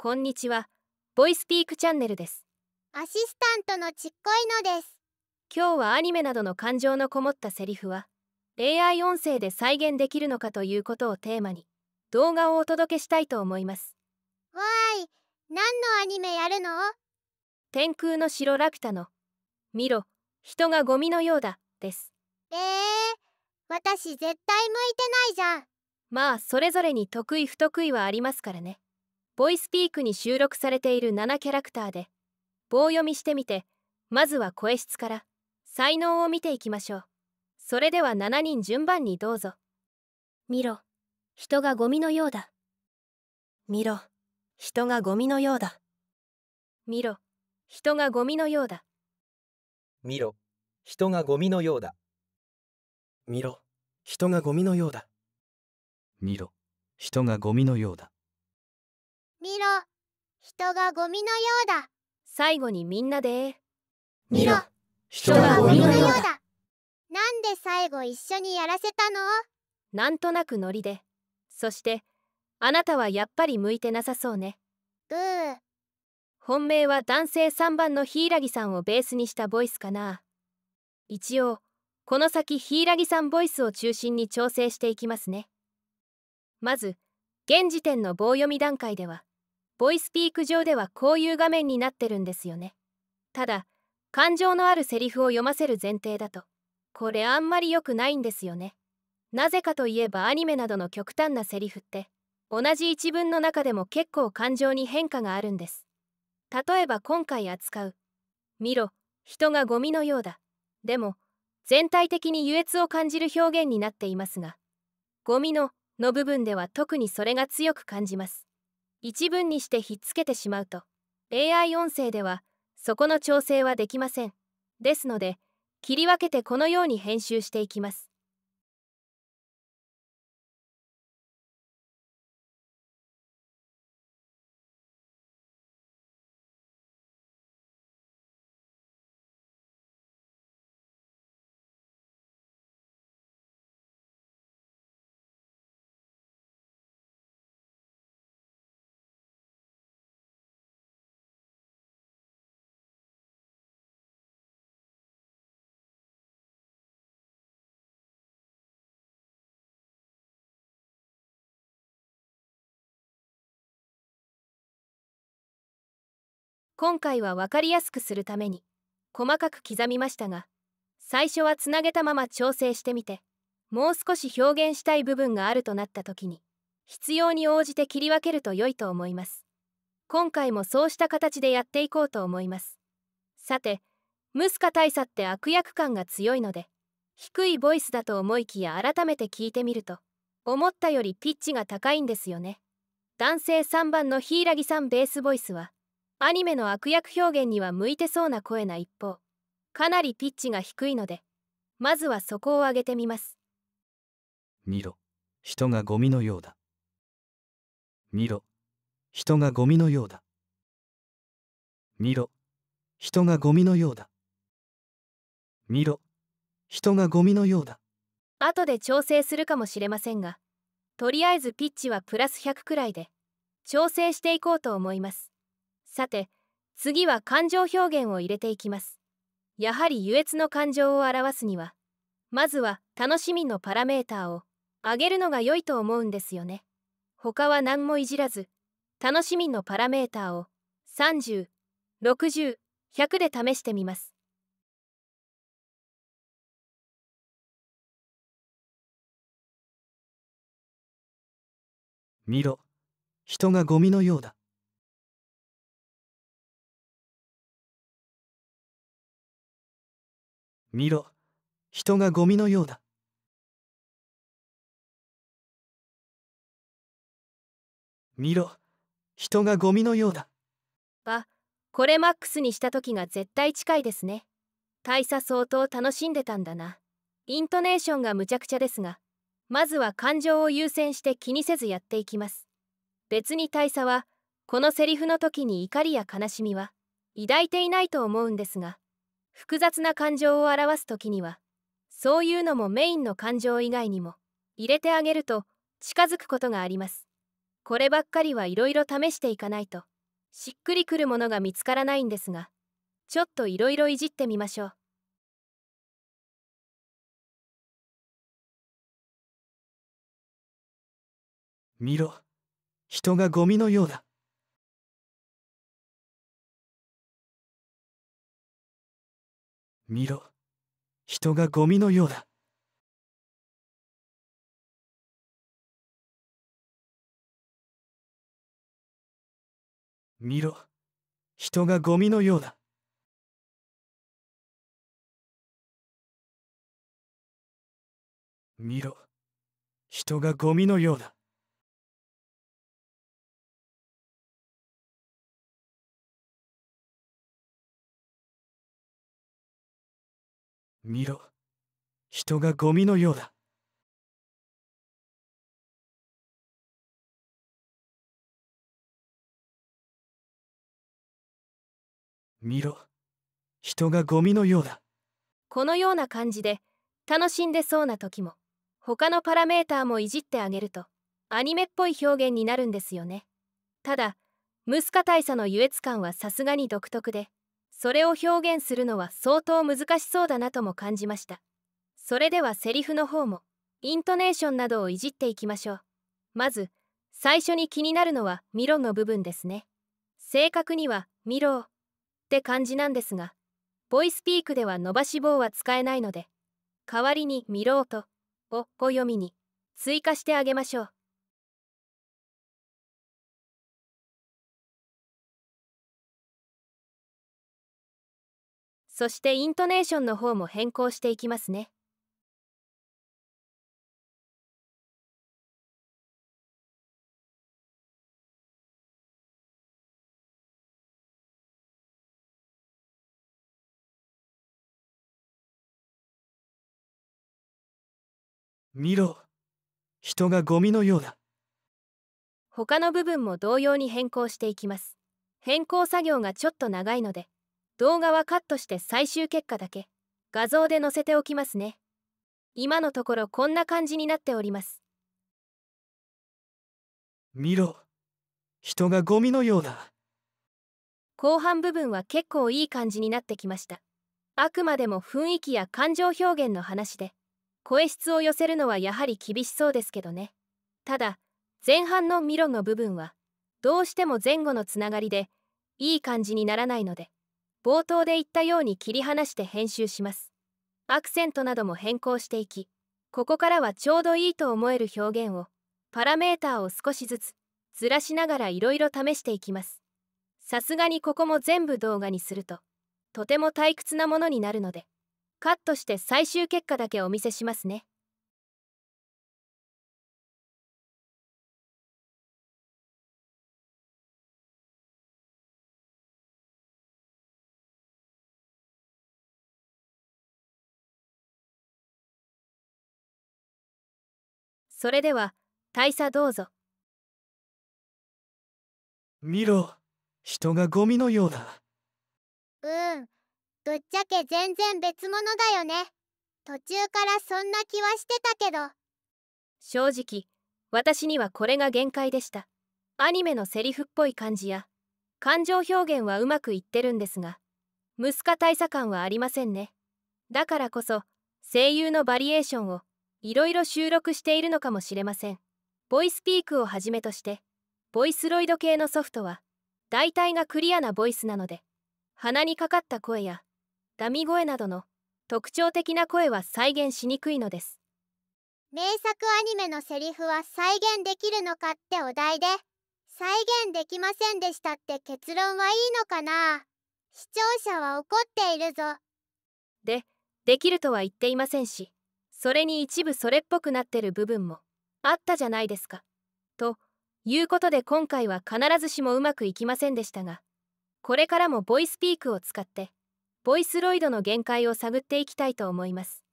こんにちはボイスピークチャンネルですアシスタントのちっこいのです今日はアニメなどの感情のこもったセリフは AI 音声で再現できるのかということをテーマに動画をお届けしたいと思いますわーい何のアニメやるの天空の城ラクタの見ろ人がゴミのようだですえー、私絶対向いてないじゃんまあそれぞれに得意不得意はありますからねボイスピークに収録されている7キャラクターで棒読みしてみてまずは声質から才能を見ていきましょうそれでは7人順番にどうぞ見ろ人がゴミのようだ見ろ人がゴミのようだ見ろ人がゴミのようだ見ろ人がゴミのようだ見ろ人がゴミのようだ見ろ人がゴミのようだ見ろ人がゴミのようだ最後にみんなで見ろ人がゴミのようだなんで最後一緒にやらせたのなんとなくノリでそしてあなたはやっぱり向いてなさそうねグー本命は男性3番の柊さんをベースにしたボイスかな一応この先柊さんボイスを中心に調整していきますねまず現時点の棒読み段階ではボイスピーク上ではこういう画面になってるんですよね。ただ、感情のあるセリフを読ませる前提だと、これあんまり良くないんですよね。なぜかといえばアニメなどの極端なセリフって、同じ一文の中でも結構感情に変化があるんです。例えば今回扱う「見ろ人がゴミのようだ」でも全体的に優越を感じる表現になっていますが「ゴミの」の部分では特にそれが強く感じます。一文にしてひっつけてしまうと AI 音声ではそこの調整はできませんですので切り分けてこのように編集していきます今回は分かりやすくするために細かく刻みましたが最初はつなげたまま調整してみてもう少し表現したい部分があるとなった時に必要に応じて切り分けると良いと思います今回もそうした形でやっていこうと思いますさてムスカ大佐って悪役感が強いので低いボイスだと思いきや改めて聞いてみると思ったよりピッチが高いんですよね男性3番の柊さんベースボイスはアニメの悪役表現には向いてそうな声な一方かなりピッチが低いのでまずはそこを上げてみます見ろ人がゴミのようだ見ろ人がゴミのようだ見ろ人がゴミのようだ見ろ人がゴミのようだ後で調整するかもしれませんがとりあえずピッチはプラス100くらいで調整していこうと思いますさて次は感情表現を入れていきますやはり優越の感情を表すにはまずは楽しみのパラメーターを上げるのが良いと思うんですよね他は何もいじらず楽しみのパラメーターを3060 100で試してみます。見ろ人がゴミのようだ見ろ人がゴミのようだ見ろ人がゴミのようだばこれマックスにした時が絶対近いですね大佐相当楽しんでたんだなイントネーションがむちゃくちゃですがまずは感情を優先して気にせずやっていきます別に大佐はこのセリフの時に怒りや悲しみは抱いていないと思うんですが複雑な感情を表す時にはそういうのもメインの感情以外にも入れてあげると近づくことがありますこればっかりはいろいろ試していかないとしっくりくるものが見つからないんですがちょっといろいろいじってみましょう見ろ人がゴミのようだ見ろ人がゴミのようだ見ろ人がゴミのようだ見ろ人がゴミのようだ見ろ人がゴミのようだ見ろ人がゴミのようだこのような感じで楽しんでそうな時も他のパラメーターもいじってあげるとアニメっぽい表現になるんですよねただムスカ大佐の優越感はさすがに独特でそれを表現するのは相当難しそうだなとも感じましたそれではセリフの方もイントネーションなどをいじっていきましょうまず最初に気になるのはミロの部分ですね正確にはミロって感じなんですがボイスピークでは伸ばし棒は使えないので代わりにミロとをお読みに追加してあげましょうそしてイントネーションの方も変更していきますね見ろ人がゴミのようだ他の部分も同様に変更していきます変更作業がちょっと長いので動画はカットして最終結果だけ画像で載せておきますね今のところこんな感じになっております見ろ人がゴミのようだ後半部分は結構いい感じになってきましたあくまでも雰囲気や感情表現の話で声質を寄せるのはやはり厳しそうですけどねただ前半のミロの部分はどうしても前後のつながりでいい感じにならないので冒頭で言ったように切り離して編集しますアクセントなども変更していきここからはちょうどいいと思える表現をパラメーターを少しずつずらしながらいろいろ試していきますさすがにここも全部動画にするととても退屈なものになるのでカットして最終結果だけお見せしますねそれでは大佐どうぞ見ろ人がゴミのようだうんぶっちゃけ全然別物だよね途中からそんな気はしてたけど正直私にはこれが限界でしたアニメのセリフっぽい感じや感情表現はうまくいってるんですがムスカ大佐感はありませんねだからこそ声優のバリエーションをいろいろ収録しているのかもしれませんボイスピークをはじめとしてボイスロイド系のソフトは大体がクリアなボイスなので鼻にかかった声やダミ声などの特徴的な声は再現しにくいのです名作アニメのセリフは再現できるのかってお題で再現できませんでしたって結論はいいのかな視聴者は怒っているぞでできるとは言っていませんしそれに一部それっぽくなってる部分もあったじゃないですか。ということで今回は必ずしもうまくいきませんでしたがこれからもボイスピークを使ってボイスロイドの限界を探っていきたいと思います。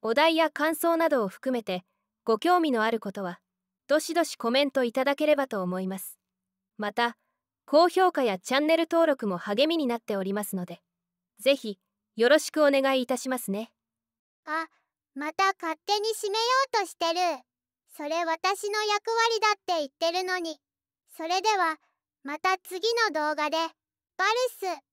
お題や感想などを含めてご興味のあることはどしどしコメントいただければと思います。また高評価やチャンネル登録も励みになっておりますので是非よろしくお願いいたしますね。あまた勝手に閉めようとしてるそれ私の役割だって言ってるのにそれではまた次の動画でバルス